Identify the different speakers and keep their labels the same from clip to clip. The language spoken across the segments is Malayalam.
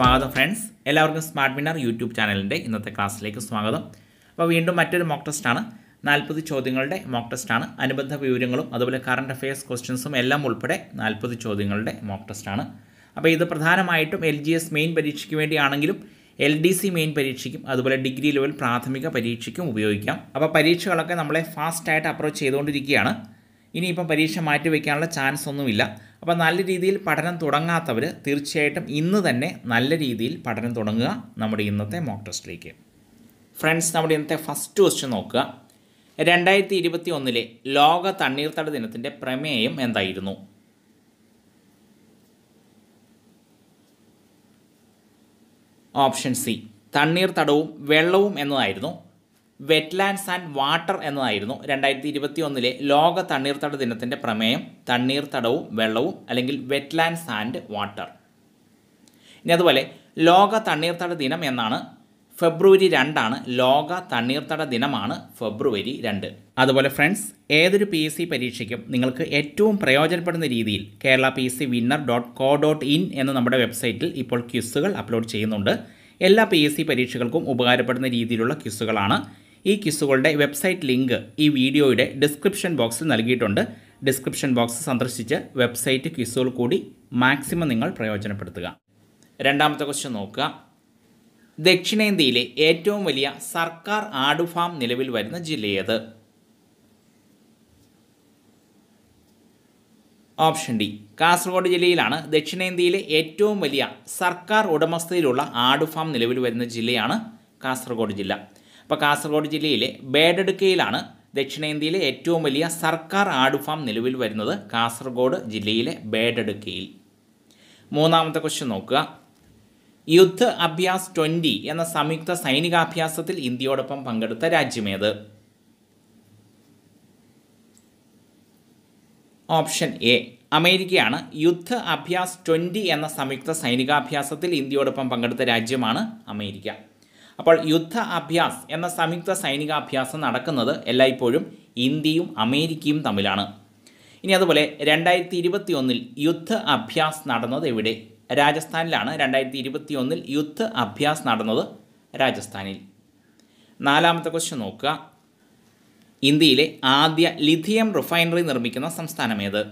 Speaker 1: സ്വാഗതം ഫ്രണ്ട്സ് എല്ലാവർക്കും സ്മാർട്ട് മിന്നർ യൂട്യൂബ് ചാനലിൻ്റെ ഇന്നത്തെ ക്ലാസ്സിലേക്ക് സ്വാഗതം അപ്പോൾ വീണ്ടും മറ്റൊരു മോക്ക് ടെസ്റ്റാണ് നാൽപ്പത് ചോദ്യങ്ങളുടെ മോക്ക് ടെസ്റ്റാണ് അനുബന്ധ വിവരങ്ങളും അതുപോലെ കറണ്ട് അഫയേഴ്സ് ക്വസ്റ്റ്യൻസും എല്ലാം ഉൾപ്പെടെ നാൽപ്പത് ചോദ്യങ്ങളുടെ മോക്ക് ടെസ്റ്റാണ് അപ്പോൾ ഇത് പ്രധാനമായിട്ടും എൽ ജി എസ് മെയിൻ പരീക്ഷയ്ക്ക് വേണ്ടിയാണെങ്കിലും എൽ ഡി സി മെയിൻ പരീക്ഷയ്ക്കും അതുപോലെ ഡിഗ്രി ലെവൽ പ്രാഥമിക പരീക്ഷയ്ക്കും ഉപയോഗിക്കാം അപ്പോൾ പരീക്ഷകളൊക്കെ നമ്മളെ ഫാസ്റ്റായിട്ട് അപ്രോച്ച് ചെയ്തുകൊണ്ടിരിക്കുകയാണ് ഇനിയിപ്പം പരീക്ഷ മാറ്റിവെക്കാനുള്ള ചാൻസ് ഒന്നുമില്ല അപ്പോൾ നല്ല രീതിയിൽ പഠനം തുടങ്ങാത്തവർ തീർച്ചയായിട്ടും ഇന്ന് തന്നെ നല്ല രീതിയിൽ പഠനം തുടങ്ങുക നമ്മുടെ ഇന്നത്തെ മോക്ക് ടെസ്റ്റിലേക്ക് ഫ്രണ്ട്സ് നമ്മുടെ ഇന്നത്തെ ഫസ്റ്റ് ക്വസ്റ്റ്യൻ നോക്കുക രണ്ടായിരത്തി ഇരുപത്തി ഒന്നിലെ ലോക തണ്ണീർത്തട ദിനത്തിൻ്റെ പ്രമേയം എന്തായിരുന്നു ഓപ്ഷൻ സി തണ്ണീർത്തടവും വെള്ളവും എന്നതായിരുന്നു വെറ്റ്ലാൻഡ്സ് ആൻഡ് വാട്ടർ എന്നതായിരുന്നു രണ്ടായിരത്തി ഇരുപത്തി ഒന്നിലെ ലോക തണ്ണീർത്തട ദിനത്തിൻ്റെ പ്രമേയം തണ്ണീർത്തടവും വെള്ളവും അല്ലെങ്കിൽ വെറ്റ്ലാൻഡ്സ് ആൻഡ് വാട്ടർ ഇനി അതുപോലെ ലോക തണ്ണീർത്തട ദിനം എന്നാണ് ഫെബ്രുവരി രണ്ടാണ് ലോക തണ്ണീർത്തട ദിനമാണ് ഫെബ്രുവരി രണ്ട് അതുപോലെ ഫ്രണ്ട്സ് ഏതൊരു പി എസ് സി പരീക്ഷയ്ക്കും നിങ്ങൾക്ക് ഏറ്റവും പ്രയോജനപ്പെടുന്ന രീതിയിൽ Kerala P S C winner dot co dot in എന്ന നമ്മുടെ വെബ്സൈറ്റിൽ ഇപ്പോൾ ക്വിസ്സുകൾ അപ്ലോഡ് ചെയ്യുന്നുണ്ട് എല്ലാ പി എസ് സി പരീക്ഷകൾക്കും ഉപകാരപ്പെടുന്ന രീതിയിലുള്ള ക്വിസ്സുകളാണ് ഈ ക്വിസുകളുടെ വെബ്സൈറ്റ് ലിങ്ക് ഈ വീഡിയോയുടെ ഡിസ്ക്രിപ്ഷൻ ബോക്സിൽ നൽകിയിട്ടുണ്ട് ഡിസ്ക്രിപ്ഷൻ ബോക്സ് സന്ദർശിച്ച് വെബ്സൈറ്റ് ക്വിസുകൾ കൂടി മാക്സിമം നിങ്ങൾ പ്രയോജനപ്പെടുത്തുക രണ്ടാമത്തെ ക്വസ്റ്റ്യൻ നോക്കുക ദക്ഷിണേന്ത്യയിലെ ഏറ്റവും വലിയ സർക്കാർ ആട് ഫാം നിലവിൽ വരുന്ന ജില്ലയേത് ഓപ്ഷൻ ഡി കാസർഗോഡ് ജില്ലയിലാണ് ദക്ഷിണേന്ത്യയിലെ ഏറ്റവും വലിയ സർക്കാർ ഉടമസ്ഥയിലുള്ള ആട് ഫാം നിലവിൽ വരുന്ന ജില്ലയാണ് കാസർഗോഡ് ജില്ല ഇപ്പോൾ കാസർഗോഡ് ജില്ലയിലെ ബേഡടുക്കയിലാണ് ദക്ഷിണേന്ത്യയിലെ ഏറ്റവും വലിയ സർക്കാർ ആട് ഫാം നിലവിൽ വരുന്നത് കാസർഗോഡ് ജില്ലയിലെ ബേഡടുക്കയിൽ മൂന്നാമത്തെ ക്വസ്റ്റ്യൻ നോക്കുക യുദ്ധ അഭ്യാസ് ട്വൻ്റി എന്ന സംയുക്ത സൈനികാഭ്യാസത്തിൽ ഇന്ത്യയോടൊപ്പം പങ്കെടുത്ത രാജ്യമേത് ഓപ്ഷൻ എ അമേരിക്കയാണ് യുദ്ധ അഭ്യാസ് ട്വൻ്റി എന്ന സംയുക്ത സൈനികാഭ്യാസത്തിൽ ഇന്ത്യയോടൊപ്പം പങ്കെടുത്ത രാജ്യമാണ് അമേരിക്ക അപ്പോൾ യുദ്ധ അഭ്യാസ് എന്ന സംയുക്ത സൈനികാഭ്യാസം നടക്കുന്നത് എല്ലായ്പ്പോഴും ഇന്ത്യയും അമേരിക്കയും തമ്മിലാണ് ഇനി അതുപോലെ രണ്ടായിരത്തി ഇരുപത്തി ഒന്നിൽ യുദ്ധ അഭ്യാസ് നടന്നത് എവിടെ രാജസ്ഥാനിലാണ് രണ്ടായിരത്തി ഇരുപത്തി ഒന്നിൽ യുദ്ധ അഭ്യാസ് നടന്നത് രാജസ്ഥാനിൽ നാലാമത്തെ ക്വസ്റ്റ്യൻ നോക്കുക ഇന്ത്യയിലെ ആദ്യ ലിഥിയം റിഫൈനറി നിർമ്മിക്കുന്ന സംസ്ഥാനമേത്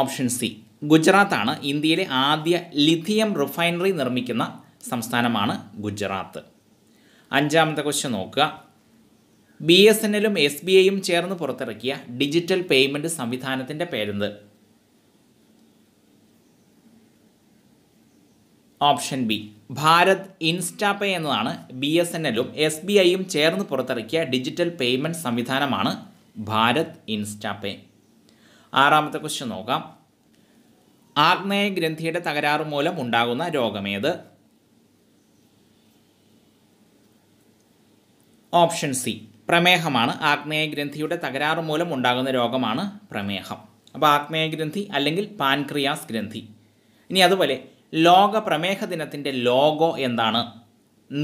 Speaker 1: ഓപ്ഷൻ സി ഗുജറാത്താണ് ഇന്ത്യയിലെ ആദ്യ ലിഥിയം റിഫൈനറി നിർമ്മിക്കുന്ന സംസ്ഥാനമാണ് ഗുജറാത്ത് അഞ്ചാമത്തെ ക്വസ്റ്റ്യൻ നോക്കുക ബി എസ് എൻ എല്ലും എസ് ബി ഐയും ചേർന്ന് പുറത്തിറക്കിയ ഡിജിറ്റൽ പേയ്മെൻറ്റ് സംവിധാനത്തിൻ്റെ പേരെന്ത് ഓപ്ഷൻ ബി ഭാരത് ഇൻസ്റ്റാപേ എന്നതാണ് ബി എസ് എൻ എല്ലും എസ് ബി ഐയും ചേർന്ന് പുറത്തിറക്കിയ ഡിജിറ്റൽ പേയ്മെൻറ്റ് സംവിധാനമാണ് ഭാരത് ഇൻസ്റ്റാപേ ആറാമത്തെ ക്വസ്റ്റ്യൻ നോക്കാം ആഗ്നേയ ഗ്രന്ഥിയുടെ തകരാറ് മൂലം ഉണ്ടാകുന്ന രോഗമേത് ഓപ്ഷൻ സി പ്രമേഹമാണ് ആഗ്നേയ ഗ്രന്ഥിയുടെ തകരാറ് മൂലം ഉണ്ടാകുന്ന രോഗമാണ് പ്രമേഹം അപ്പോൾ ആഗ്നേയ ഗ്രന്ഥി അല്ലെങ്കിൽ പാൻക്രിയാസ് ഗ്രന്ഥി ഇനി അതുപോലെ ലോക പ്രമേഹ ദിനത്തിൻ്റെ ലോഗോ എന്താണ്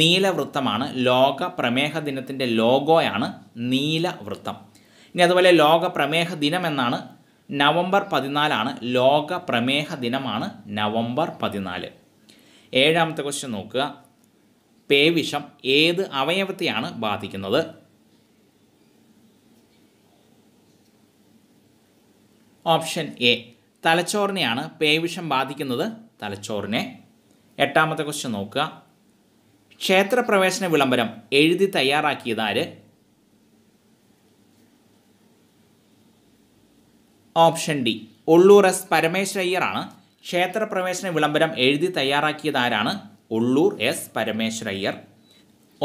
Speaker 1: നീലവൃത്തമാണ് ലോക പ്രമേഹ ദിനത്തിൻ്റെ ലോഗോയാണ് നീലവൃത്തം ഇനി അതുപോലെ ലോക പ്രമേഹ ദിനം എന്നാണ് നവംബർ പതിനാലാണ് ലോക പ്രമേഹ ദിനമാണ് നവംബർ പതിനാല് ഏഴാമത്തെ ക്വസ്റ്റ്യൻ നോക്കുക പേവിഷം ഏത് അവയവത്തെയാണ് ബാധിക്കുന്നത് ഓപ്ഷൻ എ തലച്ചോറിനെയാണ് പേവിഷം ബാധിക്കുന്നത് തലച്ചോറിനെ എട്ടാമത്തെ ക്വസ്റ്റ്യൻ നോക്കുക ക്ഷേത്രപ്രവേശന വിളംബരം എഴുതി തയ്യാറാക്കിയതാര് ഓപ്ഷൻ ഡി ഉള്ളൂർ എസ് പരമേശ്വരയ്യറാണ് ക്ഷേത്രപ്രവേശന വിളംബരം എഴുതി തയ്യാറാക്കിയതാരാണ് ഉള്ളൂർ എസ് പരമേശ്വരയ്യർ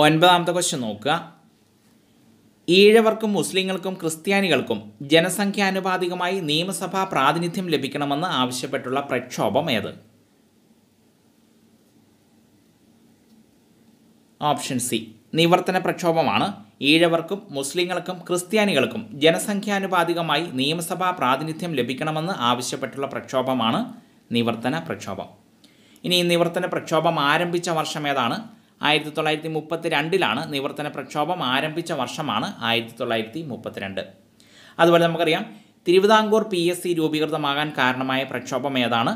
Speaker 1: ഒൻപതാമത്തെ ക്വസ്റ്റ്യൻ നോക്കുക ഈഴവർക്കും മുസ്ലിങ്ങൾക്കും ക്രിസ്ത്യാനികൾക്കും ജനസംഖ്യാനുപാതികമായി നിയമസഭാ പ്രാതിനിധ്യം ലഭിക്കണമെന്ന് ആവശ്യപ്പെട്ടുള്ള പ്രക്ഷോഭം ഏത് ഓപ്ഷൻ സി നിവർത്തന പ്രക്ഷോഭമാണ് ഈഴവർക്കും മുസ്ലിങ്ങൾക്കും ക്രിസ്ത്യാനികൾക്കും ജനസംഖ്യാനുപാതികമായി നിയമസഭാ പ്രാതിനിധ്യം ലഭിക്കണമെന്ന് ആവശ്യപ്പെട്ടുള്ള പ്രക്ഷോഭമാണ് നിവർത്തന പ്രക്ഷോഭം ഇനി ഈ നിവർത്തന പ്രക്ഷോഭം ആരംഭിച്ച വർഷം ഏതാണ് ആയിരത്തി തൊള്ളായിരത്തി മുപ്പത്തി രണ്ടിലാണ് നിവർത്തന പ്രക്ഷോഭം ആരംഭിച്ച വർഷമാണ് ആയിരത്തി തൊള്ളായിരത്തി മുപ്പത്തിരണ്ട് അതുപോലെ നമുക്കറിയാം തിരുവിതാംകൂർ പി എസ് സി രൂപീകൃതമാകാൻ കാരണമായ പ്രക്ഷോഭം ഏതാണ്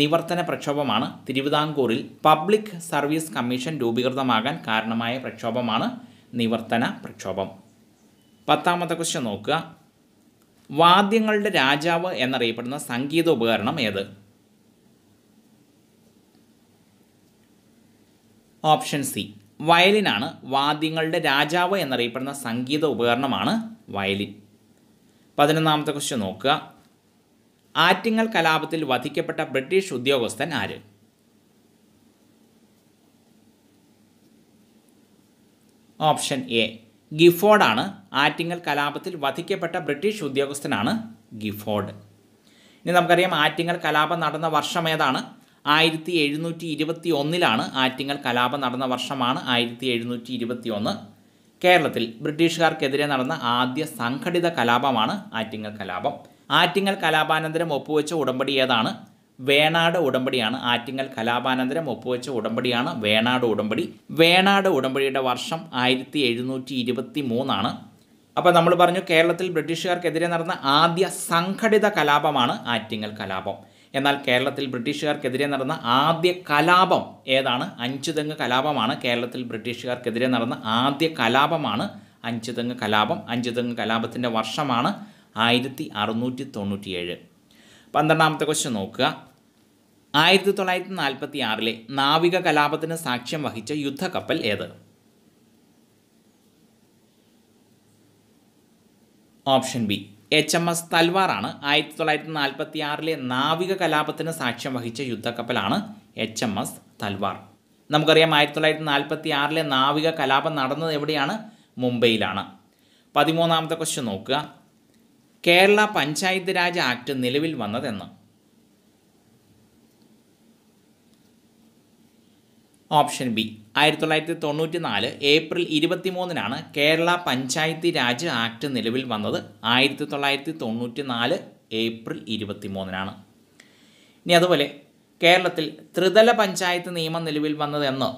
Speaker 1: നിവർത്തന പ്രക്ഷോഭമാണ് തിരുവിതാംകൂറിൽ പബ്ലിക് സർവീസ് കമ്മീഷൻ രൂപീകൃതമാകാൻ കാരണമായ പ്രക്ഷോഭമാണ് നിവർത്തന പ്രക്ഷോഭം പത്താമത്തെ ക്വസ്റ്റ്യൻ നോക്കുക വാദ്യങ്ങളുടെ രാജാവ് എന്നറിയപ്പെടുന്ന സംഗീത ഉപകരണം ഏത് ഓപ്ഷൻ സി വയലിനാണ് വാദ്യങ്ങളുടെ രാജാവ് എന്നറിയപ്പെടുന്ന സംഗീത ഉപകരണമാണ് വയലിൻ പതിനൊന്നാമത്തെ ക്വസ്റ്റ്യൻ നോക്കുക ആറ്റിങ്ങൽ കലാപത്തിൽ വധിക്കപ്പെട്ട ബ്രിട്ടീഷ് ഉദ്യോഗസ്ഥൻ ആര് ഓപ്ഷൻ എ ഗിഫോർഡാണ് ആറ്റിങ്ങൽ കലാപത്തിൽ വധിക്കപ്പെട്ട ബ്രിട്ടീഷ് ഉദ്യോഗസ്ഥനാണ് ഗിഫോർഡ് ഇനി നമുക്കറിയാം ആറ്റിങ്ങൽ കലാപം നടന്ന വർഷം ഏതാണ് ആയിരത്തി എഴുന്നൂറ്റി ഇരുപത്തി ഒന്നിലാണ് ആറ്റിങ്ങൽ കലാപം നടന്ന വർഷമാണ് ആയിരത്തി എഴുന്നൂറ്റി ഇരുപത്തി ഒന്ന് കേരളത്തിൽ ബ്രിട്ടീഷുകാർക്കെതിരെ നടന്ന ആദ്യ സംഘടിത കലാപമാണ് ആറ്റിങ്ങൽ കലാപം ആറ്റിങ്ങൽ കലാപാനന്തരം ഒപ്പുവെച്ച ഉടമ്പടി ഏതാണ് വേണാട് ഉടമ്പടിയാണ് ആറ്റിങ്ങൽ കലാപാനന്തരം ഒപ്പുവെച്ച ഉടമ്പടിയാണ് വേണാട് ഉടമ്പടി വേണാട് ഉടമ്പടിയുടെ വർഷം ആയിരത്തി എഴുന്നൂറ്റി ഇരുപത്തി മൂന്നാണ് അപ്പോൾ നമ്മൾ പറഞ്ഞു കേരളത്തിൽ ബ്രിട്ടീഷുകാർക്കെതിരെ നടന്ന ആദ്യ സംഘടിത കലാപമാണ് ആറ്റിങ്ങൽ കലാപം എന്നാൽ കേരളത്തിൽ ബ്രിട്ടീഷുകാർക്കെതിരെ നടന്ന ആദ്യ കലാപം ഏതാണ് അഞ്ചുതെങ്ങ് കലാപമാണ് കേരളത്തിൽ ബ്രിട്ടീഷുകാർക്കെതിരെ നടന്ന ആദ്യ കലാപമാണ് അഞ്ചുതെങ്ങ് കലാപം അഞ്ചുതെങ്ങ് കലാപത്തിൻ്റെ വർഷമാണ് ആയിരത്തി അറുന്നൂറ്റി തൊണ്ണൂറ്റിയേഴ് പന്ത്രണ്ടാമത്തെ ക്വസ്റ്റ്യൻ നോക്കുക ആയിരത്തി തൊള്ളായിരത്തി നാൽപ്പത്തി ആറിലെ നാവിക കലാപത്തിന് സാക്ഷ്യം വഹിച്ച യുദ്ധക്കപ്പൽ ഏത് option B H M S തൽവാറാണ് ആയിരത്തി തൊള്ളായിരത്തി നാൽപ്പത്തി ആറിലെ നാവിക കലാപത്തിന് സാക്ഷ്യം വഹിച്ച യുദ്ധക്കപ്പലാണ് എച്ച് എം എസ് തൽവാർ നമുക്കറിയാം ആയിരത്തി തൊള്ളായിരത്തി നാൽപ്പത്തി ആറിലെ നാവിക കലാപം നടന്നത് എവിടെയാണ് മുംബൈയിലാണ് പതിമൂന്നാമത്തെ ക്വസ്റ്റ്യൻ നോക്കുക കേരള പഞ്ചായത്ത് രാജ് ആക്ട് നിലവിൽ വന്നതെന്ന് ഓപ്ഷൻ ബി ആയിരത്തി തൊള്ളായിരത്തി തൊണ്ണൂറ്റി നാല് ഏപ്രിൽ ഇരുപത്തിമൂന്നിനാണ് കേരള പഞ്ചായത്ത് രാജ് ആക്ട് നിലവിൽ വന്നത് ആയിരത്തി തൊള്ളായിരത്തി തൊണ്ണൂറ്റി നാല് ഏപ്രിൽ ഇരുപത്തിമൂന്നിനാണ് ഇനി അതുപോലെ കേരളത്തിൽ ത്രിതല പഞ്ചായത്ത് നിയമം നിലവിൽ വന്നത് എന്ന്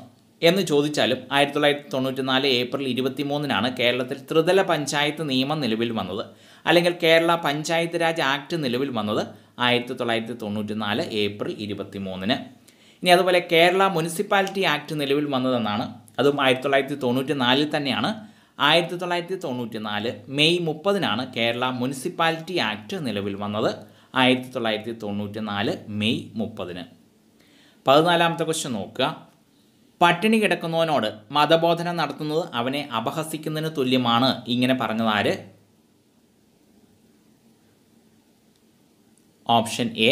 Speaker 1: എന്ന് ചോദിച്ചാലും ആയിരത്തി തൊള്ളായിരത്തി തൊണ്ണൂറ്റി നാല് ഏപ്രിൽ ഇരുപത്തിമൂന്നിനാണ് കേരളത്തിൽ ത്രിതല പഞ്ചായത്ത് നിയമം നിലവിൽ വന്നത് അല്ലെങ്കിൽ കേരള പഞ്ചായത്ത് രാജ് ആക്ട് നിലവിൽ വന്നത് ആയിരത്തി തൊള്ളായിരത്തി തൊണ്ണൂറ്റി നാല് ഏപ്രിൽ ഇരുപത്തി മൂന്നിന് ഇനി അതുപോലെ കേരള മുനിസിപ്പാലിറ്റി ആക്ട് നിലവിൽ വന്നതെന്നാണ് അതും ആയിരത്തി തൊള്ളായിരത്തി തൊണ്ണൂറ്റി നാലിൽ തന്നെയാണ് ആയിരത്തി തൊള്ളായിരത്തി തൊണ്ണൂറ്റി നാല് മെയ് മുപ്പതിനാണ് കേരള മുനിസിപ്പാലിറ്റി ആക്ട് നിലവിൽ വന്നത് ആയിരത്തി തൊള്ളായിരത്തി തൊണ്ണൂറ്റി നാല് മെയ് മുപ്പതിന് പതിനാലാമത്തെ ക്വസ്റ്റ്യൻ നോക്കുക പട്ടിണി കിടക്കുന്നവനോട് മതബോധനം നടത്തുന്നത് അവനെ അപഹസിക്കുന്നതിന് തുല്യമാണ് ഇങ്ങനെ പറഞ്ഞതാര് ഓപ്ഷൻ എ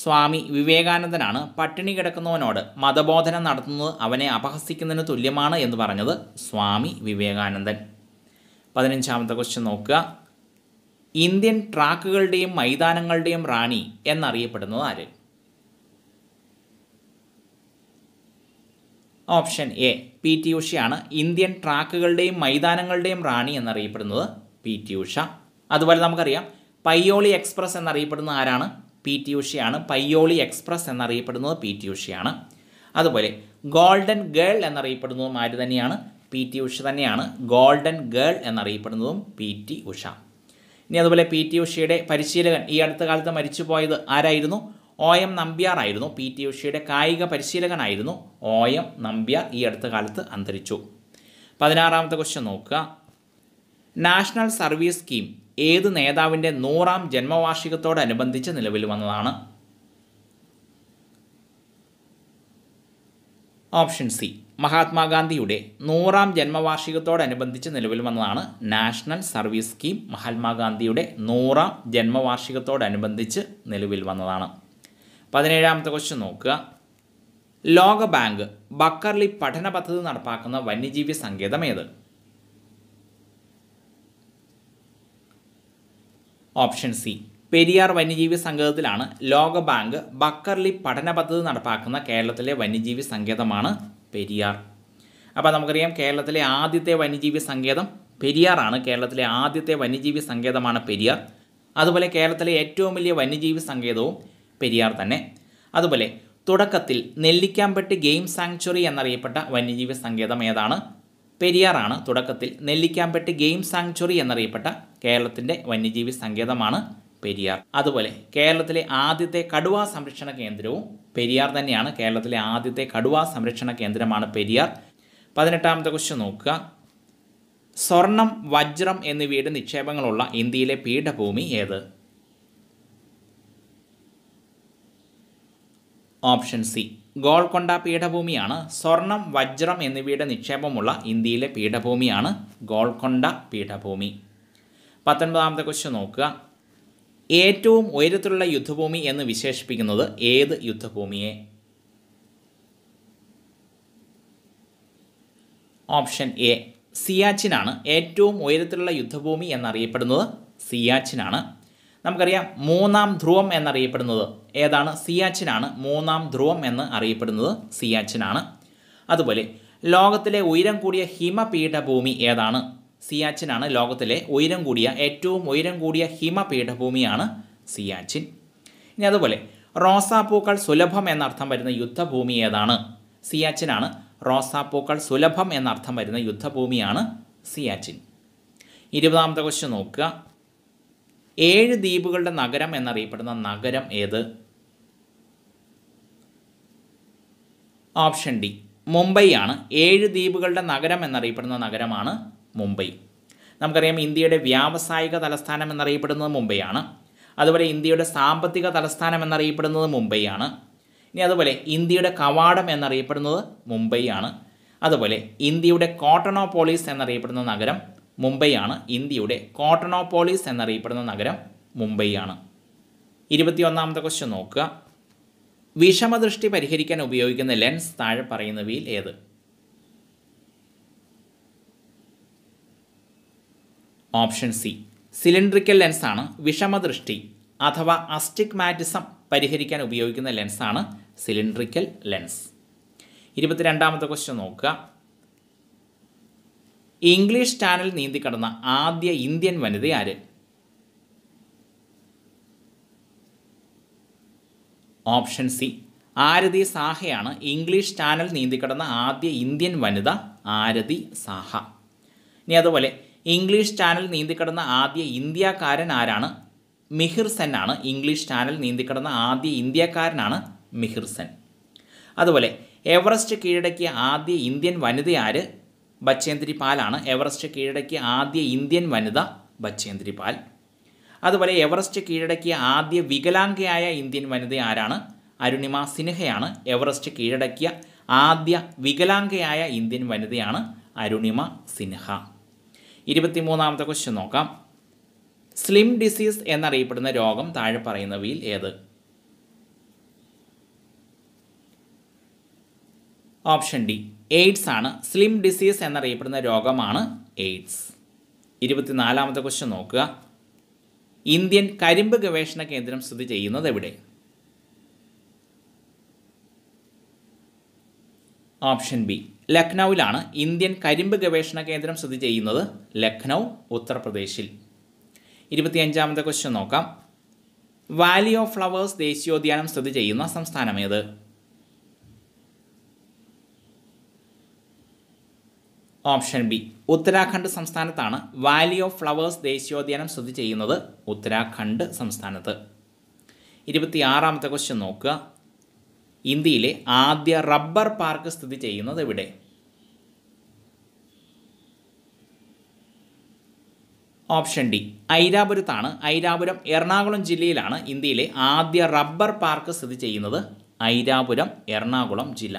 Speaker 1: സ്വാമി വിവേകാനന്ദനാണ് പട്ടിണി കിടക്കുന്നവനോട് മതബോധനം നടത്തുന്നത് അവനെ അപഹസിക്കുന്നതിന് തുല്യമാണ് എന്ന് പറഞ്ഞത് സ്വാമി വിവേകാനന്ദൻ പതിനഞ്ചാമത്തെ ക്വസ്റ്റ്യൻ നോക്കുക ഇന്ത്യൻ ട്രാക്കുകളുടെയും മൈതാനങ്ങളുടെയും റാണി എന്നറിയപ്പെടുന്നത് ആര് ഓപ്ഷൻ എ പി ടി ഉഷയാണ് ഇന്ത്യൻ ട്രാക്കുകളുടെയും മൈതാനങ്ങളുടെയും റാണി എന്നറിയപ്പെടുന്നത് പി ടി ഉഷ അതുപോലെ നമുക്കറിയാം പയ്യോളി എക്സ്പ്രസ് എന്നറിയപ്പെടുന്ന ആരാണ് പി ടി ഉഷയാണ് പയ്യോളി എക്സ്പ്രസ് എന്നറിയപ്പെടുന്നത് പി ടി ഉഷയാണ് അതുപോലെ ഗോൾഡൻ ഗേൾ എന്നറിയപ്പെടുന്നതും ആര് തന്നെയാണ് പി ടി ഉഷ തന്നെയാണ് ഗോൾഡൻ ഗേൾ എന്നറിയപ്പെടുന്നതും പി ടി ഉഷ ഇനി അതുപോലെ പി ടി ഉഷയുടെ പരിശീലകൻ ഈ അടുത്ത കാലത്ത് പോയത് ആരായിരുന്നു ഒ എം നമ്പ്യാർ ആയിരുന്നു പി ടി ഉഷയുടെ കായിക പരിശീലകനായിരുന്നു ഒ എം നമ്പ്യാർ ഈ അടുത്ത കാലത്ത് അന്തരിച്ചു പതിനാറാമത്തെ ക്വസ്റ്റ്യൻ നോക്കുക നാഷണൽ സർവീസ് സ്കീം ഏത് നേതാവിൻ്റെ നൂറാം ജന്മവാർഷികത്തോടനുബന്ധിച്ച് നിലവിൽ വന്നതാണ് ഓപ്ഷൻ സി മഹാത്മാഗാന്ധിയുടെ നൂറാം ജന്മവാർഷികത്തോടനുബന്ധിച്ച് നിലവിൽ വന്നതാണ് നാഷണൽ സർവീസ് സ്കീം മഹാത്മാഗാന്ധിയുടെ നൂറാം ജന്മവാർഷികത്തോടനുബന്ധിച്ച് നിലവിൽ വന്നതാണ് പതിനേഴാമത്തെ ക്വസ്റ്റ്യൻ നോക്കുക ലോകബാങ്ക് ബക്കർലി പഠന പദ്ധതി നടപ്പാക്കുന്ന വന്യജീവി സങ്കേതം ഏത് ഓപ്ഷൻ സി പെരിയാർ വന്യജീവി സങ്കേതത്തിലാണ് ലോകബാങ്ക് ബക്കർലി പഠന പദ്ധതി നടപ്പാക്കുന്ന കേരളത്തിലെ വന്യജീവി സങ്കേതമാണ് പെരിയാർ അപ്പോൾ നമുക്കറിയാം കേരളത്തിലെ ആദ്യത്തെ വന്യജീവി സങ്കേതം പെരിയാറാണ് കേരളത്തിലെ ആദ്യത്തെ വന്യജീവി സങ്കേതമാണ് പെരിയാർ അതുപോലെ കേരളത്തിലെ ഏറ്റവും വലിയ വന്യജീവി സങ്കേതവും പെരിയാർ തന്നെ അതുപോലെ തുടക്കത്തിൽ നെല്ലിക്കാമ്പെട്ടി ഗെയിം സാങ്ച്വറി എന്നറിയപ്പെട്ട വന്യജീവി സങ്കേതം ഏതാണ് പെരിയാറാണ് തുടക്കത്തിൽ നെല്ലിക്കാമ്പെട്ടി ഗെയിം സാങ്ച്വറി എന്നറിയപ്പെട്ട കേരളത്തിൻ്റെ വന്യജീവി സങ്കേതമാണ് പെരിയാർ അതുപോലെ കേരളത്തിലെ ആദ്യത്തെ കടുവാ സംരക്ഷണ കേന്ദ്രവും പെരിയാർ തന്നെയാണ് കേരളത്തിലെ ആദ്യത്തെ കടുവാ സംരക്ഷണ കേന്ദ്രമാണ് പെരിയാർ പതിനെട്ടാമത്തെ ക്വസ്റ്റ്യൻ നോക്കുക സ്വർണം വജ്രം എന്നിവയുടെ നിക്ഷേപങ്ങളുള്ള ഇന്ത്യയിലെ പീഠഭൂമി ഏത് ഓപ്ഷൻ സി ഗോൾക്കൊണ്ട പീഠഭൂമിയാണ് സ്വർണം വജ്രം എന്നിവയുടെ നിക്ഷേപമുള്ള ഇന്ത്യയിലെ പീഠഭൂമിയാണ് ഗോൾക്കൊണ്ട പീഠഭൂമി പത്തൊൻപതാമത്തെ ക്വസ്റ്റ്യൻ നോക്കുക ഏറ്റവും ഉയരത്തിലുള്ള യുദ്ധഭൂമി എന്ന് വിശേഷിപ്പിക്കുന്നത് ഏത് യുദ്ധഭൂമിയെ ഓപ്ഷൻ എ സിയാച്ചിനാണ് ഏറ്റവും ഉയരത്തിലുള്ള യുദ്ധഭൂമി എന്നറിയപ്പെടുന്നത് സിയാച്ചിനാണ് നമുക്കറിയാം മൂന്നാം ധ്രുവം എന്നറിയപ്പെടുന്നത് ഏതാണ് സിയാച്ചിനാണ് മൂന്നാം ധ്രുവം എന്ന് അറിയപ്പെടുന്നത് സിയാച്ചിനാണ് അതുപോലെ ലോകത്തിലെ ഉയരം കൂടിയ ഹിമപീഠഭൂമി ഏതാണ് സിയാച്ചിനാണ് ലോകത്തിലെ ഉയരം കൂടിയ ഏറ്റവും ഉയരം കൂടിയ ഹിമപീഠഭൂമിയാണ് സിയാച്ചിൻ ഇനി അതുപോലെ റോസാപ്പൂക്കൾ സുലഭം എന്നർത്ഥം വരുന്ന യുദ്ധഭൂമി ഏതാണ് സിയാച്ചിനാണ് റോസാപ്പൂക്കൾ സുലഭം എന്നർത്ഥം വരുന്ന യുദ്ധഭൂമിയാണ് സിയാച്ചിൻ ഇരുപതാമത്തെ ക്വസ്റ്റ്യൻ നോക്കുക ഏഴ് ദ്വീപുകളുടെ നഗരം എന്നറിയപ്പെടുന്ന നഗരം ഏത് ഓപ്ഷൻ ഡി മുംബൈ ആണ് ഏഴ് ദ്വീപുകളുടെ നഗരം എന്നറിയപ്പെടുന്ന നഗരമാണ് മുംബൈ നമുക്കറിയാം ഇന്ത്യയുടെ വ്യാവസായിക തലസ്ഥാനം എന്നറിയപ്പെടുന്നത് മുംബൈയാണ് അതുപോലെ ഇന്ത്യയുടെ സാമ്പത്തിക തലസ്ഥാനം എന്നറിയപ്പെടുന്നത് മുംബൈയാണ് ഇനി അതുപോലെ ഇന്ത്യയുടെ കവാടം എന്നറിയപ്പെടുന്നത് മുംബൈയാണ് അതുപോലെ ഇന്ത്യയുടെ കോട്ടണോപോളീസ് എന്നറിയപ്പെടുന്ന നഗരം മുംബൈയാണ് ഇന്ത്യയുടെ കോട്ടണോപോളീസ് എന്നറിയപ്പെടുന്ന നഗരം മുംബൈയാണ് ഇരുപത്തിയൊന്നാമത്തെ ക്വസ്റ്റ്യൻ നോക്കുക വിഷമദൃഷ്ടി പരിഹരിക്കാൻ ഉപയോഗിക്കുന്ന ലെൻസ് താഴെ പറയുന്നവയിൽ ഏത് ഓപ്ഷൻ സി സിലിണ്ട്രിക്കൽ ലെൻസാണ് വിഷമദൃഷ്ടി അഥവാ അസ്റ്റിഗ്മാറ്റിസം പരിഹരിക്കാൻ ഉപയോഗിക്കുന്ന ലെൻസാണ് സിലിണ്ട്രിക്കൽ ലെൻസ് ഇരുപത്തിരണ്ടാമത്തെ ക്വസ്റ്റ്യൻ നോക്കുക ഇംഗ്ലീഷ് ചാനൽ നീന്തിക്കടന്ന ആദ്യ ഇന്ത്യൻ വനിത ആര് ഓപ്ഷൻ സി ആരതി സാഹയാണ് ഇംഗ്ലീഷ് ചാനൽ നീന്തിക്കടന്ന ആദ്യ ഇന്ത്യൻ വനിത ആരതി സാഹ ഇനി അതുപോലെ ഇംഗ്ലീഷ് ചാനൽ നീന്തിക്കടന്ന ആദ്യ ഇന്ത്യക്കാരൻ ആരാണ് മിഹിർ സെൻ ആണ് ഇംഗ്ലീഷ് ചാനൽ നീന്തിക്കടന്ന ആദ്യ ഇന്ത്യക്കാരനാണ് മിഹിർ സെൻ അതുപോലെ എവറസ്റ്റ് കീഴടക്കിയ ആദ്യ ഇന്ത്യൻ വനിത ആര് ബച്ചേന്ദ്രി പാലാണ് എവറസ്റ്റ് കീഴടക്കിയ ആദ്യ ഇന്ത്യൻ വനിത ബച്ചേന്ദ്രി പാൽ അതുപോലെ എവറസ്റ്റ് കീഴടക്കിയ ആദ്യ വികലാംഗയായ ഇന്ത്യൻ വനിത ആരാണ് അരുണിമ സിൻഹയാണ് എവറസ്റ്റ് കീഴടക്കിയ ആദ്യ വികലാംഗയായ ഇന്ത്യൻ വനിതയാണ് അരുണിമ സിൻഹ ഇരുപത്തിമൂന്നാമത്തെ ക്വസ്റ്റ്യൻ നോക്കാം സ്ലിം ഡിസീസ് എന്നറിയപ്പെടുന്ന രോഗം താഴെ പറയുന്നവയിൽ ഏത് ഓപ്ഷൻ ഡി എയ്ഡ്സ് ആണ് സ്ലിം ഡിസീസ് എന്നറിയപ്പെടുന്ന രോഗമാണ് എയ്ഡ്സ് ഇരുപത്തിനാലാമത്തെ ക്വസ്റ്റ്യൻ നോക്കുക ഇന്ത്യൻ കരിമ്പ് ഗവേഷണ കേന്ദ്രം സ്ഥിതി ചെയ്യുന്നത് എവിടെ ഓപ്ഷൻ ബി ലക്നൌവിലാണ് ഇന്ത്യൻ കരിമ്പ് ഗവേഷണ കേന്ദ്രം സ്ഥിതി ചെയ്യുന്നത് ലക്നൗ ഉത്തർപ്രദേശിൽ ഇരുപത്തിയഞ്ചാമത്തെ ക്വസ്റ്റ്യൻ നോക്കാം വാലി ഓഫ് ഫ്ലവേഴ്സ് ദേശീയോദ്യാനം സ്ഥിതി ചെയ്യുന്ന സംസ്ഥാനമേത് ഓപ്ഷൻ ബി ഉത്തരാഖണ്ഡ് സംസ്ഥാനത്താണ് വാലി ഓഫ് ഫ്ലവേഴ്സ് ദേശീയോദ്യാനം സ്ഥിതി ചെയ്യുന്നത് ഉത്തരാഖണ്ഡ് സംസ്ഥാനത്ത് ഇരുപത്തിയാറാമത്തെ ക്വസ്റ്റ്യൻ നോക്കുക ഇന്ത്യയിലെ ആദ്യ റബ്ബർ പാർക്ക് സ്ഥിതി ചെയ്യുന്നത് എവിടെ ഓപ്ഷൻ ഡി ഐരാപുരത്താണ് ഐരാപുരം എറണാകുളം ജില്ലയിലാണ് ഇന്ത്യയിലെ ആദ്യ റബ്ബർ പാർക്ക് സ്ഥിതി ചെയ്യുന്നത് ഐരാപുരം എറണാകുളം ജില്ല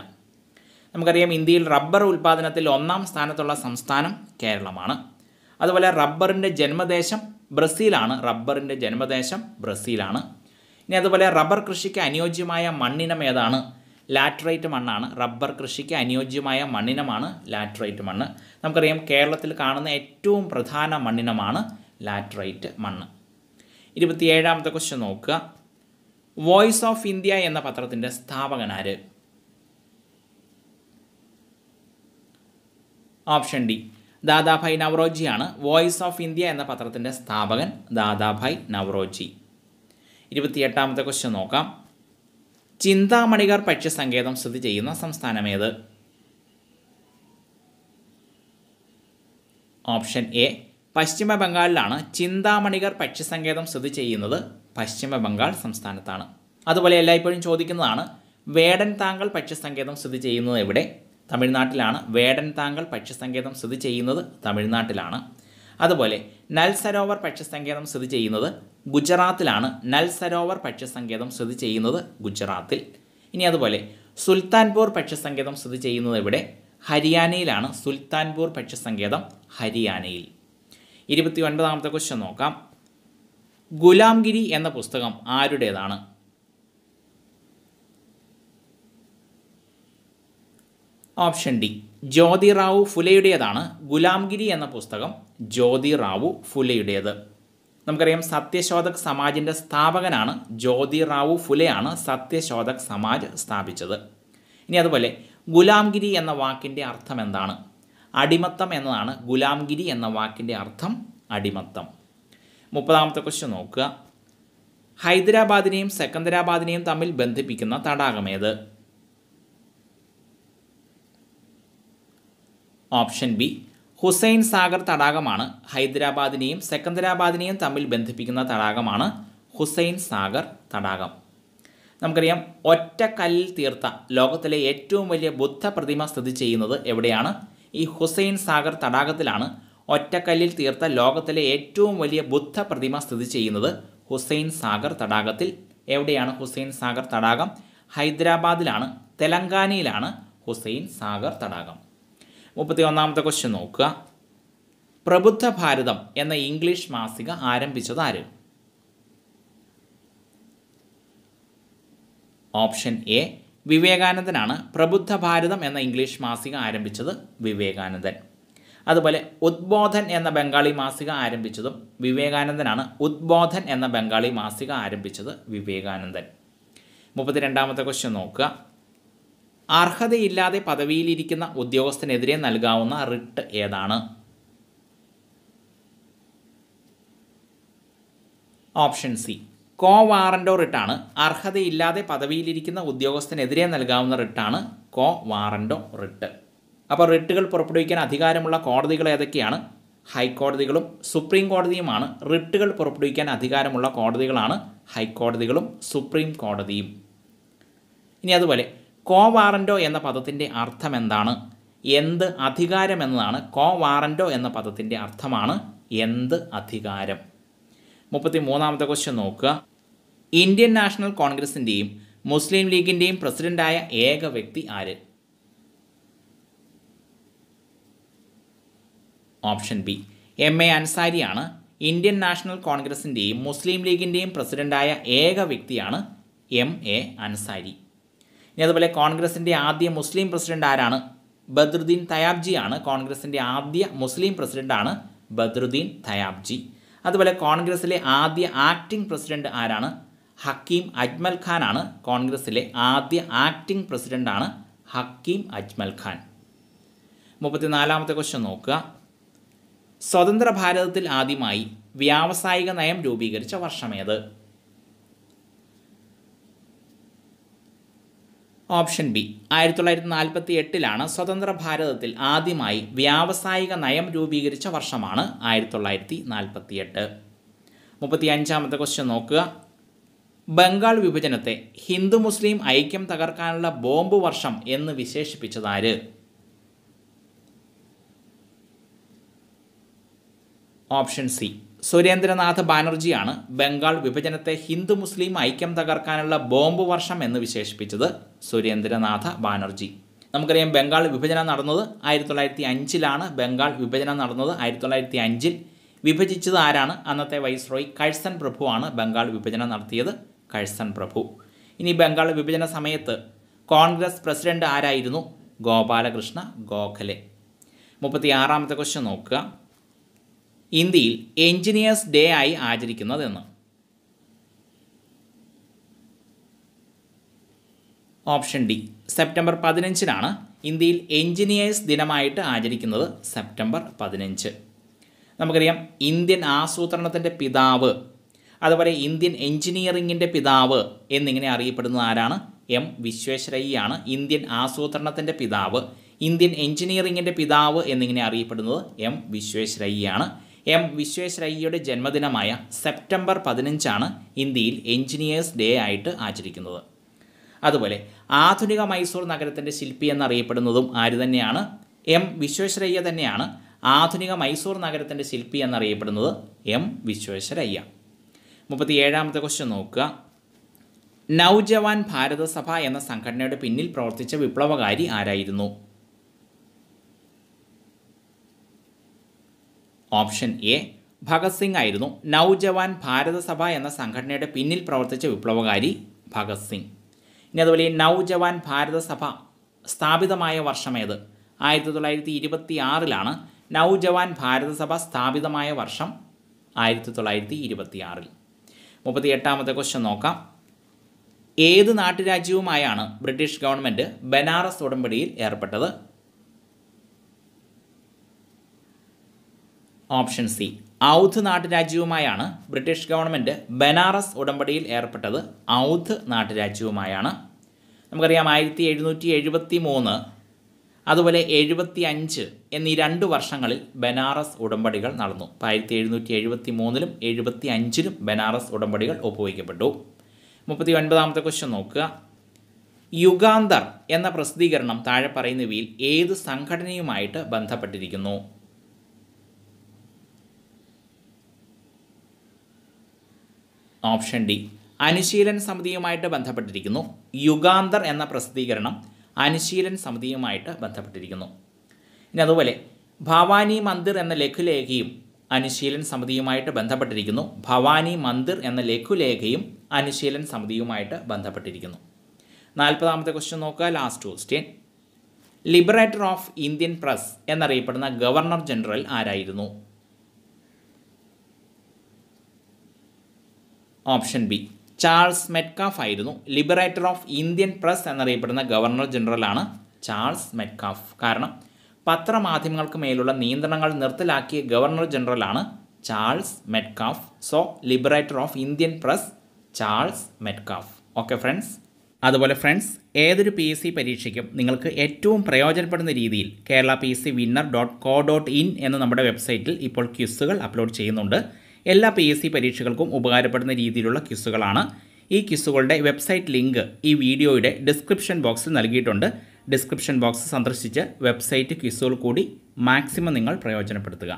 Speaker 1: നമുക്കറിയാം ഇന്ത്യയിൽ റബ്ബർ ഉൽപ്പാദനത്തിൽ ഒന്നാം സ്ഥാനത്തുള്ള സംസ്ഥാനം കേരളമാണ് അതുപോലെ റബ്ബറിൻ്റെ ജന്മദേശം ബ്രസീലാണ് റബ്ബറിൻ്റെ ജന്മദേശം ബ്രസീലാണ് ഇനി അതുപോലെ റബ്ബർ കൃഷിക്ക് അനുയോജ്യമായ മണ്ണിനം ഏതാണ് ലാറ്ററൈറ്റ് മണ്ണാണ് റബ്ബർ കൃഷിക്ക് അനുയോജ്യമായ മണ്ണിനമാണ് ലാറ്ററൈറ്റ് മണ്ണ് നമുക്കറിയാം കേരളത്തിൽ കാണുന്ന ഏറ്റവും പ്രധാന മണ്ണിനമാണ് ലാറ്ററൈറ്റ് മണ്ണ് ഇരുപത്തിയേഴാമത്തെ ക്വസ്റ്റ്യൻ നോക്കുക വോയിസ് ഓഫ് ഇന്ത്യ എന്ന പത്രത്തിൻ്റെ സ്ഥാപകനാര് ഓപ്ഷൻ ഡി ദാദാഭായ് നവറോജിയാണ് വോയിസ് ഓഫ് ഇന്ത്യ എന്ന പത്രത്തിൻ്റെ സ്ഥാപകൻ ദാദാഭായ് നവറോജി ഇരുപത്തിയെട്ടാമത്തെ ക്വസ്റ്റ്യൻ നോക്കാം ചിന്താമണികർ പക്ഷ്യസങ്കേതം സ്ഥിതി ചെയ്യുന്ന സംസ്ഥാനമേത് ഓപ്ഷൻ എ പശ്ചിമ ബംഗാളിലാണ് ചിന്താമണികർ പക്ഷ്യസങ്കേതം സ്ഥിതി ചെയ്യുന്നത് പശ്ചിമ ബംഗാൾ സംസ്ഥാനത്താണ് അതുപോലെ എല്ലായ്പ്പോഴും ചോദിക്കുന്നതാണ് വേടൻ താങ്കൾ പക്ഷ്യസങ്കേതം സ്ഥിതി ചെയ്യുന്നത് എവിടെ തമിഴ്നാട്ടിലാണ് വേടൻ താങ്കൾ പക്ഷിസങ്കേതം സ്ഥിതി ചെയ്യുന്നത് തമിഴ്നാട്ടിലാണ് അതുപോലെ നൽ സരോവർ പക്ഷിസങ്കേതം സ്ഥിതി ചെയ്യുന്നത് ഗുജറാത്തിലാണ് നൽ സരോവർ പക്ഷിസങ്കേതം സ്ഥിതി ചെയ്യുന്നത് ഗുജറാത്തിൽ ഇനി അതുപോലെ സുൽത്താൻപൂർ പക്ഷിസങ്കേതം സ്ഥിതി ചെയ്യുന്നത് ഇവിടെ ഹരിയാനയിലാണ് സുൽത്താൻപൂർ പക്ഷിസങ്കേതം ഹരിയാനയിൽ ഇരുപത്തി ഒൻപതാമത്തെ ക്വസ്റ്റ്യൻ നോക്കാം ഗുലാംഗിരി എന്ന പുസ്തകം ആരുടേതാണ് ഓപ്ഷൻ ഡി റാവു ഫുലയുടേതാണ് ഗുലാംഗിരി എന്ന പുസ്തകം റാവു ഫുലയുടേത് നമുക്കറിയാം സത്യശോധക് സമാജിൻ്റെ സ്ഥാപകനാണ് റാവു ഫുലയാണ് സത്യശോധക് സമാജ് സ്ഥാപിച്ചത് ഇനി അതുപോലെ ഗുലാംഗിരി എന്ന വാക്കിൻ്റെ അർത്ഥം എന്താണ് അടിമത്തം എന്നതാണ് ഗുലാംഗിരി എന്ന വാക്കിൻ്റെ അർത്ഥം അടിമത്തം മുപ്പതാമത്തെ ക്വസ്റ്റ്യൻ നോക്കുക ഹൈദരാബാദിനെയും സെക്കന്ദരാബാദിനെയും തമ്മിൽ ബന്ധിപ്പിക്കുന്ന തടാകമേത് ഓപ്ഷൻ ബി ഹുസൈൻ സാഗർ തടാകമാണ് ഹൈദരാബാദിനെയും സെക്കന്തരാബാദിനെയും തമ്മിൽ ബന്ധിപ്പിക്കുന്ന തടാകമാണ് ഹുസൈൻ സാഗർ തടാകം നമുക്കറിയാം ഒറ്റക്കല്ലിൽ തീർത്ത ലോകത്തിലെ ഏറ്റവും വലിയ ബുദ്ധ പ്രതിമ സ്ഥിതി ചെയ്യുന്നത് എവിടെയാണ് ഈ ഹുസൈൻ സാഗർ തടാകത്തിലാണ് ഒറ്റക്കല്ലിൽ തീർത്ത ലോകത്തിലെ ഏറ്റവും വലിയ ബുദ്ധ പ്രതിമ സ്ഥിതി ചെയ്യുന്നത് ഹുസൈൻ സാഗർ തടാകത്തിൽ എവിടെയാണ് ഹുസൈൻ സാഗർ തടാകം ഹൈദരാബാദിലാണ് തെലങ്കാനയിലാണ് ഹുസൈൻ സാഗർ തടാകം മുപ്പത്തി ഒന്നാമത്തെ ക്വസ്റ്റ്യൻ നോക്കുക പ്രബുദ്ധ ഭാരതം എന്ന ഇംഗ്ലീഷ് മാസിക ആരംഭിച്ചത് ആര് ഓപ്ഷൻ എ വിവേകാനന്ദനാണ് പ്രബുദ്ധ ഭാരതം എന്ന ഇംഗ്ലീഷ് മാസിക ആരംഭിച്ചത് വിവേകാനന്ദൻ അതുപോലെ ഉദ്ബോധൻ എന്ന ബംഗാളി മാസിക ആരംഭിച്ചതും വിവേകാനന്ദനാണ് ഉദ്ബോധൻ എന്ന ബംഗാളി മാസിക ആരംഭിച്ചത് വിവേകാനന്ദൻ മുപ്പത്തിരണ്ടാമത്തെ ക്വസ്റ്റ്യൻ നോക്കുക അർഹതയില്ലാതെ പദവിയിലിരിക്കുന്ന ഉദ്യോഗസ്ഥനെതിരെ നൽകാവുന്ന റിട്ട് ഏതാണ് ഓപ്ഷൻ സി കോ വാറൻ്റോ റിട്ടാണ് അർഹതയില്ലാതെ പദവിയിലിരിക്കുന്ന ഉദ്യോഗസ്ഥനെതിരെ നൽകാവുന്ന റിട്ടാണ് കോ വാറൻ്റോ റിട്ട് അപ്പോൾ റിട്ടുകൾ പുറപ്പെടുവിക്കാൻ അധികാരമുള്ള കോടതികൾ ഏതൊക്കെയാണ് ഹൈക്കോടതികളും സുപ്രീം കോടതിയുമാണ് റിട്ടുകൾ പുറപ്പെടുവിക്കാൻ അധികാരമുള്ള കോടതികളാണ് ഹൈക്കോടതികളും സുപ്രീം കോടതിയും ഇനി അതുപോലെ കോ എന്ന പദത്തിൻ്റെ അർത്ഥം എന്താണ് എന്ത് അധികാരം എന്നതാണ് കോ എന്ന പദത്തിൻ്റെ അർത്ഥമാണ് എന്ത് അധികാരം മുപ്പത്തി മൂന്നാമത്തെ ക്വസ്റ്റ്യൻ നോക്കുക ഇന്ത്യൻ നാഷണൽ കോൺഗ്രസിൻ്റെയും മുസ്ലിം ലീഗിൻ്റെയും പ്രസിഡൻ്റായ ഏക വ്യക്തി ആര് ഓപ്ഷൻ ബി എം എ അൻസാരിയാണ് ഇന്ത്യൻ നാഷണൽ കോൺഗ്രസിൻ്റെയും മുസ്ലിം ലീഗിൻ്റെയും പ്രസിഡൻ്റായ ഏക വ്യക്തിയാണ് എം എ അൻസാരി ഇനി അതുപോലെ കോൺഗ്രസിൻ്റെ ആദ്യ മുസ്ലിം പ്രസിഡന്റ് ആരാണ് ബദ്രുദ്ദീൻ തയാബ്ജിയാണ് കോൺഗ്രസിൻ്റെ ആദ്യ മുസ്ലിം പ്രസിഡന്റാണ് ബദ്രുദ്ദീൻ തയാബ്ജി അതുപോലെ കോൺഗ്രസിലെ ആദ്യ ആക്ടിംഗ് പ്രസിഡന്റ് ആരാണ് ഹക്കീം അജ്മൽ ഖാനാണ് കോൺഗ്രസിലെ ആദ്യ ആക്ടിംഗ് പ്രസിഡന്റാണ് ഹക്കീം അജ്മൽ ഖാൻ മുപ്പത്തിനാലാമത്തെ ക്വസ്റ്റ്യൻ നോക്കുക സ്വതന്ത്ര ഭാരതത്തിൽ ആദ്യമായി വ്യാവസായിക നയം രൂപീകരിച്ച വർഷമേത് ഓപ്ഷൻ ബി ആയിരത്തി തൊള്ളായിരത്തി നാൽപ്പത്തി എട്ടിലാണ് സ്വതന്ത്ര ഭാരതത്തിൽ ആദ്യമായി വ്യാവസായിക നയം രൂപീകരിച്ച വർഷമാണ് ആയിരത്തി തൊള്ളായിരത്തി നാൽപ്പത്തി എട്ട് മുപ്പത്തി അഞ്ചാമത്തെ ക്വസ്റ്റ്യൻ നോക്കുക ബംഗാൾ വിഭജനത്തെ ഹിന്ദു മുസ്ലിം ഐക്യം തകർക്കാനുള്ള ബോംബ് വർഷം എന്ന് വിശേഷിപ്പിച്ചതാര് ഓപ്ഷൻ സി സുരേന്ദ്രനാഥ് ബാനർജിയാണ് ബംഗാൾ വിഭജനത്തെ ഹിന്ദു മുസ്ലിം ഐക്യം തകർക്കാനുള്ള ബോംബ് വർഷം എന്ന് വിശേഷിപ്പിച്ചത് സുരേന്ദ്രനാഥ ബാനർജി നമുക്കറിയാം ബംഗാൾ വിഭജനം നടന്നത് ആയിരത്തി തൊള്ളായിരത്തി അഞ്ചിലാണ് ബംഗാൾ വിഭജനം നടന്നത് ആയിരത്തി തൊള്ളായിരത്തി അഞ്ചിൽ വിഭജിച്ചത് ആരാണ് അന്നത്തെ വൈസ്രോയി കഴ്സൻ പ്രഭുവാണ് ബംഗാൾ വിഭജനം നടത്തിയത് കഴ്സൻ പ്രഭു ഇനി ബംഗാൾ വിഭജന സമയത്ത് കോൺഗ്രസ് പ്രസിഡന്റ് ആരായിരുന്നു ഗോപാലകൃഷ്ണ ഗോഖലെ മുപ്പത്തി ആറാമത്തെ ക്വസ്റ്റ്യൻ നോക്കുക ഇന്ത്യയിൽ എഞ്ചിനീയേഴ്സ് ഡേ ആയി ആചരിക്കുന്നതെന്ന് ഓപ്ഷൻ ഡി സെപ്റ്റംബർ പതിനഞ്ചിനാണ് ഇന്ത്യയിൽ എഞ്ചിനീയേഴ്സ് ദിനമായിട്ട് ആചരിക്കുന്നത് സെപ്റ്റംബർ പതിനഞ്ച് നമുക്കറിയാം ഇന്ത്യൻ ആസൂത്രണത്തിൻ്റെ പിതാവ് അതുപോലെ ഇന്ത്യൻ എഞ്ചിനീയറിങ്ങിൻ്റെ പിതാവ് എന്നിങ്ങനെ അറിയപ്പെടുന്നത് ആരാണ് എം വിശ്വേശ്വരയ്യാണ് ഇന്ത്യൻ ആസൂത്രണത്തിൻ്റെ പിതാവ് ഇന്ത്യൻ എഞ്ചിനീയറിങ്ങിൻ്റെ പിതാവ് എന്നിങ്ങനെ അറിയപ്പെടുന്നത് എം വിശ്വേശ്വരയ്യാണ് എം വിശ്വേശ്വരയ്യയുടെ ജന്മദിനമായ സെപ്റ്റംബർ പതിനഞ്ചാണ് ഇന്ത്യയിൽ എഞ്ചിനീയേഴ്സ് ഡേ ആയിട്ട് ആചരിക്കുന്നത് അതുപോലെ ആധുനിക മൈസൂർ നഗരത്തിൻ്റെ ശില്പി എന്നറിയപ്പെടുന്നതും ആര് തന്നെയാണ് എം വിശ്വേശ്വരയ്യ തന്നെയാണ് ആധുനിക മൈസൂർ നഗരത്തിൻ്റെ ശില്പി എന്നറിയപ്പെടുന്നത് എം വിശ്വേശ്വരയ്യ മുപ്പത്തി ഏഴാമത്തെ ക്വസ്റ്റ്യൻ നോക്കുക നവജവാൻ ഭാരതസഭ എന്ന സംഘടനയുടെ പിന്നിൽ പ്രവർത്തിച്ച വിപ്ലവകാരി ആരായിരുന്നു ഓപ്ഷൻ എ ഭഗത് സിംഗ് ആയിരുന്നു നവജവാൻ ഭാരതസഭ എന്ന സംഘടനയുടെ പിന്നിൽ പ്രവർത്തിച്ച വിപ്ലവകാരി ഭഗത് സിംഗ് ഇനി അതുപോലെ നൗജവാൻ നവജവാൻ ഭാരതസഭ സ്ഥാപിതമായ വർഷമേത് ആയിരത്തി തൊള്ളായിരത്തി ഇരുപത്തി ആറിലാണ് നവജവാൻ ഭാരതസഭ സ്ഥാപിതമായ വർഷം ആയിരത്തി തൊള്ളായിരത്തി ഇരുപത്തി ആറിൽ മുപ്പത്തി എട്ടാമത്തെ ക്വസ്റ്റ്യൻ നോക്കാം ഏത് നാട്ടുരാജ്യവുമായാണ് ബ്രിട്ടീഷ് ഗവൺമെൻറ് ബനാറസ് ഉടമ്പടിയിൽ ഏർപ്പെട്ടത് ഓപ്ഷൻ സി ഔധ് നാട്ടുരാജ്യവുമായാണ് ബ്രിട്ടീഷ് ഗവൺമെൻറ് ബനാറസ് ഉടമ്പടിയിൽ ഏർപ്പെട്ടത് ഔധ് നാട്ടുരാജ്യവുമായാണ് നമുക്കറിയാം ആയിരത്തി എഴുന്നൂറ്റി എഴുപത്തി മൂന്ന് അതുപോലെ എഴുപത്തി അഞ്ച് എന്നീ രണ്ട് വർഷങ്ങളിൽ ബനാറസ് ഉടമ്പടികൾ നടന്നു അപ്പോൾ ആയിരത്തി എഴുന്നൂറ്റി എഴുപത്തി മൂന്നിലും എഴുപത്തി അഞ്ചിലും ബനാറസ് ഉടമ്പടികൾ ഒപ്പുവയ്ക്കപ്പെട്ടു മുപ്പത്തി ഒൻപതാമത്തെ ക്വസ്റ്റ്യൻ നോക്കുക യുഗാന്തർ എന്ന പ്രസിദ്ധീകരണം താഴെ പറയുന്നവയിൽ ഏത് സംഘടനയുമായിട്ട് ബന്ധപ്പെട്ടിരിക്കുന്നു ഓപ്ഷൻ ഡി അനുശീലൻ സമിതിയുമായിട്ട് ബന്ധപ്പെട്ടിരിക്കുന്നു യുഗാന്തർ എന്ന പ്രസിദ്ധീകരണം അനുശീലൻ സമിതിയുമായിട്ട് ബന്ധപ്പെട്ടിരിക്കുന്നു ഇനി അതുപോലെ ഭവാനി മന്ദിർ എന്ന ലഘുലേഖയും അനുശീലൻ സമിതിയുമായിട്ട് ബന്ധപ്പെട്ടിരിക്കുന്നു ഭവാനി മന്ദിർ എന്ന ലഘുലേഖയും അനുശീലൻ സമിതിയുമായിട്ട് ബന്ധപ്പെട്ടിരിക്കുന്നു നാൽപ്പതാമത്തെ ക്വസ്റ്റ്യൻ നോക്കുക last question liberator of Indian press എന്നറിയപ്പെടുന്ന ഗവർണർ ജനറൽ ആരായിരുന്നു ഓപ്ഷൻ ബി ചാൾസ് മെറ്റ്കാഫ് ആയിരുന്നു ലിബറേറ്റർ ഓഫ് ഇന്ത്യൻ പ്രസ് എന്നറിയപ്പെടുന്ന ഗവർണർ ജനറലാണ് ചാൾസ് മെറ്റ്കാഫ് കാരണം പത്രമാധ്യമങ്ങൾക്ക് മേലുള്ള നിയന്ത്രണങ്ങൾ നിർത്തലാക്കിയ ഗവർണർ ജനറലാണ് Charles Metcalfe so liberator of Indian press Charles Metcalfe okay friends അതുപോലെ ഫ്രണ്ട്സ് ഏതൊരു പി എസ് സി പരീക്ഷയ്ക്കും നിങ്ങൾക്ക് ഏറ്റവും പ്രയോജനപ്പെടുന്ന രീതിയിൽ Kerala P S C winner dot co dot in എന്ന നമ്മുടെ വെബ്സൈറ്റിൽ ഇപ്പോൾ ക്യുസുകൾ അപ്ലോഡ് ചെയ്യുന്നുണ്ട് എല്ലാ പി എസ് സി പരീക്ഷകൾക്കും ഉപകാരപ്പെടുന്ന രീതിയിലുള്ള ക്വിസുകളാണ് ഈ ക്വിസുകളുടെ വെബ്സൈറ്റ് ലിങ്ക് ഈ വീഡിയോയുടെ ഡിസ്ക്രിപ്ഷൻ ബോക്സിൽ നൽകിയിട്ടുണ്ട് ഡിസ്ക്രിപ്ഷൻ ബോക്സ് സന്ദർശിച്ച് വെബ്സൈറ്റ് ക്വിസുകൾ കൂടി മാക്സിമം നിങ്ങൾ പ്രയോജനപ്പെടുത്തുക